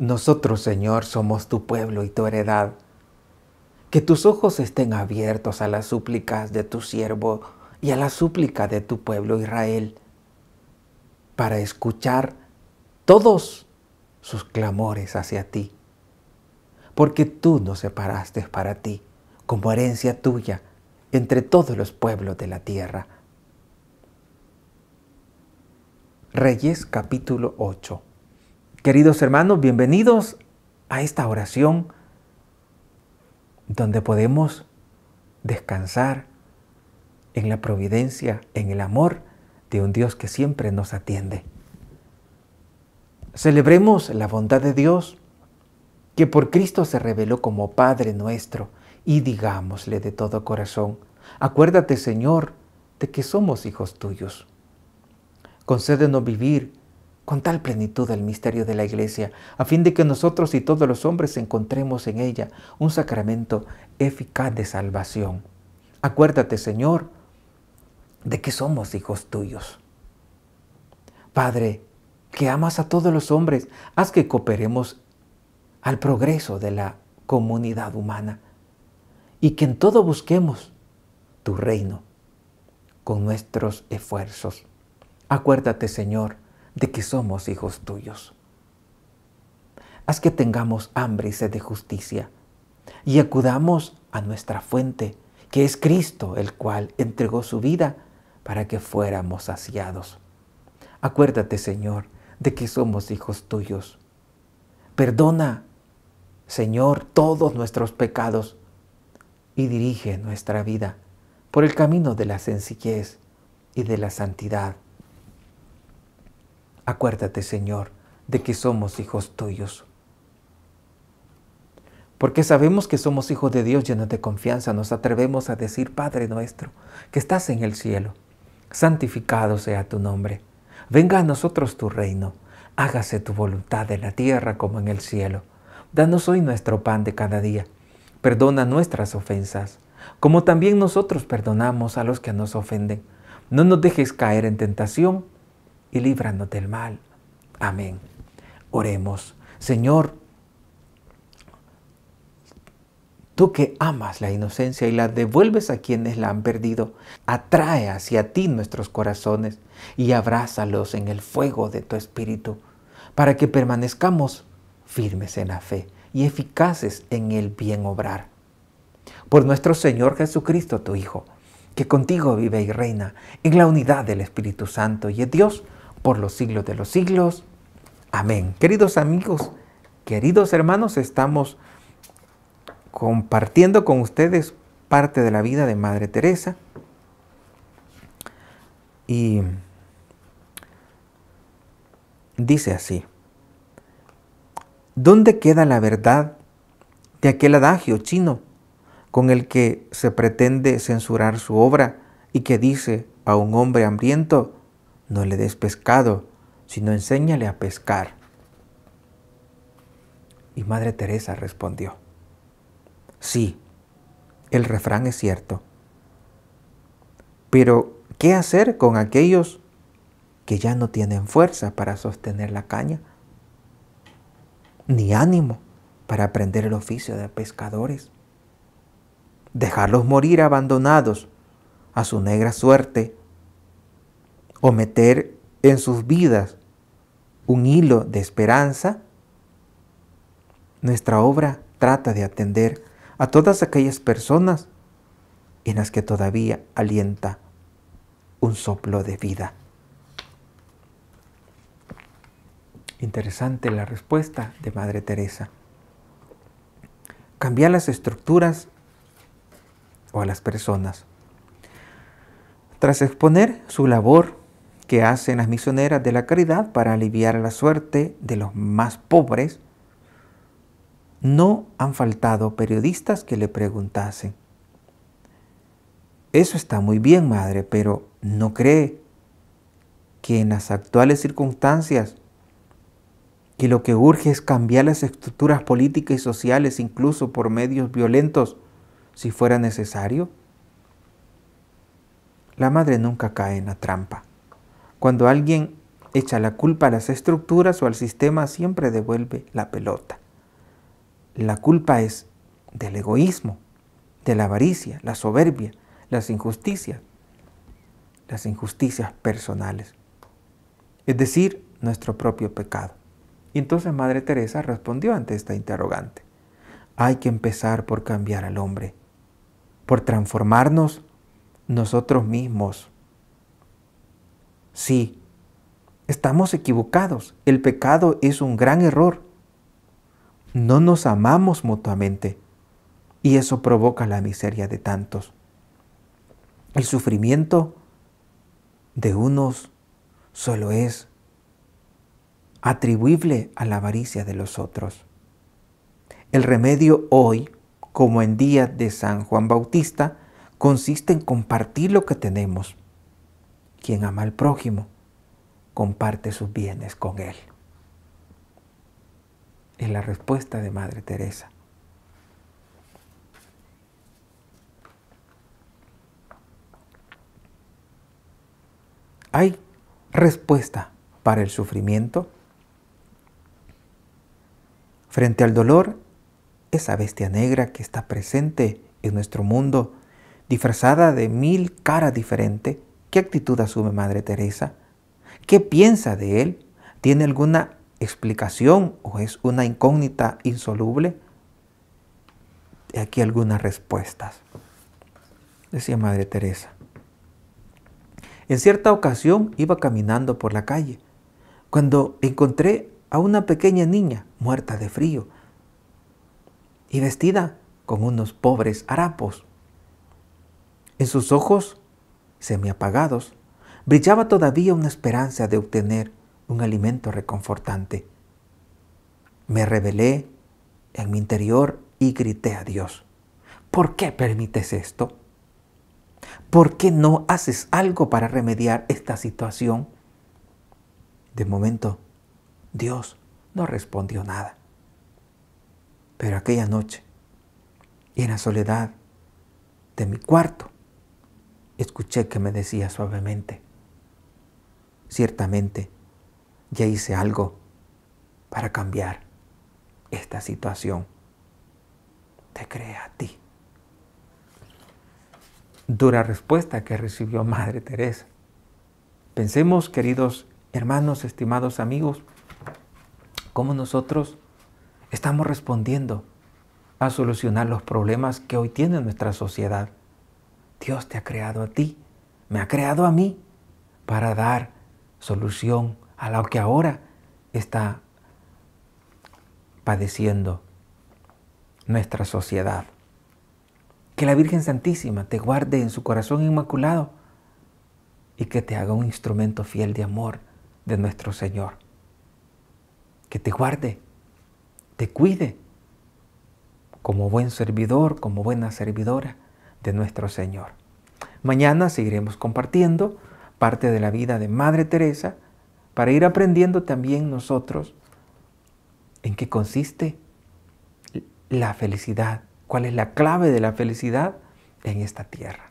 Nosotros, Señor, somos tu pueblo y tu heredad. Que tus ojos estén abiertos a las súplicas de tu siervo y a la súplica de tu pueblo Israel, para escuchar todos sus clamores hacia ti. Porque tú nos separaste para ti, como herencia tuya, entre todos los pueblos de la tierra. Reyes capítulo 8 Queridos hermanos, bienvenidos a esta oración donde podemos descansar en la providencia, en el amor de un Dios que siempre nos atiende. Celebremos la bondad de Dios que por Cristo se reveló como Padre nuestro y digámosle de todo corazón, acuérdate Señor de que somos hijos tuyos. Concédenos vivir con tal plenitud el misterio de la Iglesia, a fin de que nosotros y todos los hombres encontremos en ella un sacramento eficaz de salvación. Acuérdate, Señor, de que somos hijos tuyos. Padre, que amas a todos los hombres, haz que cooperemos al progreso de la comunidad humana y que en todo busquemos tu reino con nuestros esfuerzos. Acuérdate, Señor, de que somos hijos tuyos. Haz que tengamos hambre y sed de justicia y acudamos a nuestra fuente, que es Cristo, el cual entregó su vida para que fuéramos saciados. Acuérdate, Señor, de que somos hijos tuyos. Perdona, Señor, todos nuestros pecados y dirige nuestra vida por el camino de la sencillez y de la santidad Acuérdate, Señor, de que somos hijos tuyos. Porque sabemos que somos hijos de Dios llenos de confianza, nos atrevemos a decir, Padre nuestro, que estás en el cielo, santificado sea tu nombre. Venga a nosotros tu reino, hágase tu voluntad en la tierra como en el cielo. Danos hoy nuestro pan de cada día. Perdona nuestras ofensas, como también nosotros perdonamos a los que nos ofenden. No nos dejes caer en tentación y líbranos del mal. Amén. Oremos, Señor, tú que amas la inocencia y la devuelves a quienes la han perdido, atrae hacia ti nuestros corazones y abrázalos en el fuego de tu espíritu, para que permanezcamos firmes en la fe y eficaces en el bien obrar. Por nuestro Señor Jesucristo, tu Hijo, que contigo vive y reina en la unidad del Espíritu Santo y es Dios, por los siglos de los siglos. Amén. Queridos amigos, queridos hermanos, estamos compartiendo con ustedes parte de la vida de Madre Teresa. Y dice así, ¿dónde queda la verdad de aquel adagio chino con el que se pretende censurar su obra y que dice a un hombre hambriento, no le des pescado, sino enséñale a pescar. Y Madre Teresa respondió, sí, el refrán es cierto, pero ¿qué hacer con aquellos que ya no tienen fuerza para sostener la caña? Ni ánimo para aprender el oficio de pescadores. Dejarlos morir abandonados a su negra suerte o meter en sus vidas un hilo de esperanza, nuestra obra trata de atender a todas aquellas personas en las que todavía alienta un soplo de vida. Interesante la respuesta de Madre Teresa. Cambiar las estructuras o a las personas. Tras exponer su labor que hacen las misioneras de la caridad para aliviar la suerte de los más pobres, no han faltado periodistas que le preguntasen, eso está muy bien, madre, pero ¿no cree que en las actuales circunstancias que lo que urge es cambiar las estructuras políticas y sociales, incluso por medios violentos, si fuera necesario? La madre nunca cae en la trampa. Cuando alguien echa la culpa a las estructuras o al sistema, siempre devuelve la pelota. La culpa es del egoísmo, de la avaricia, la soberbia, las injusticias, las injusticias personales. Es decir, nuestro propio pecado. Y entonces Madre Teresa respondió ante esta interrogante. Hay que empezar por cambiar al hombre, por transformarnos nosotros mismos Sí, estamos equivocados. El pecado es un gran error. No nos amamos mutuamente y eso provoca la miseria de tantos. El sufrimiento de unos solo es atribuible a la avaricia de los otros. El remedio hoy, como en día de San Juan Bautista, consiste en compartir lo que tenemos. Quien ama al prójimo comparte sus bienes con él. Es la respuesta de Madre Teresa. ¿Hay respuesta para el sufrimiento? Frente al dolor, esa bestia negra que está presente en nuestro mundo, disfrazada de mil caras diferentes, ¿Qué actitud asume Madre Teresa? ¿Qué piensa de él? ¿Tiene alguna explicación o es una incógnita insoluble? Aquí algunas respuestas. Decía Madre Teresa. En cierta ocasión iba caminando por la calle cuando encontré a una pequeña niña muerta de frío y vestida con unos pobres harapos. En sus ojos apagados brillaba todavía una esperanza de obtener un alimento reconfortante. Me rebelé en mi interior y grité a Dios, ¿por qué permites esto? ¿Por qué no haces algo para remediar esta situación? De momento, Dios no respondió nada. Pero aquella noche, y en la soledad de mi cuarto, escuché que me decía suavemente, ciertamente, ya hice algo para cambiar esta situación. Te crea a ti. Dura respuesta que recibió Madre Teresa. Pensemos, queridos hermanos, estimados amigos, cómo nosotros estamos respondiendo a solucionar los problemas que hoy tiene nuestra sociedad. Dios te ha creado a ti, me ha creado a mí para dar solución a lo que ahora está padeciendo nuestra sociedad. Que la Virgen Santísima te guarde en su corazón inmaculado y que te haga un instrumento fiel de amor de nuestro Señor. Que te guarde, te cuide como buen servidor, como buena servidora de nuestro Señor. Mañana seguiremos compartiendo parte de la vida de Madre Teresa para ir aprendiendo también nosotros en qué consiste la felicidad, cuál es la clave de la felicidad en esta tierra.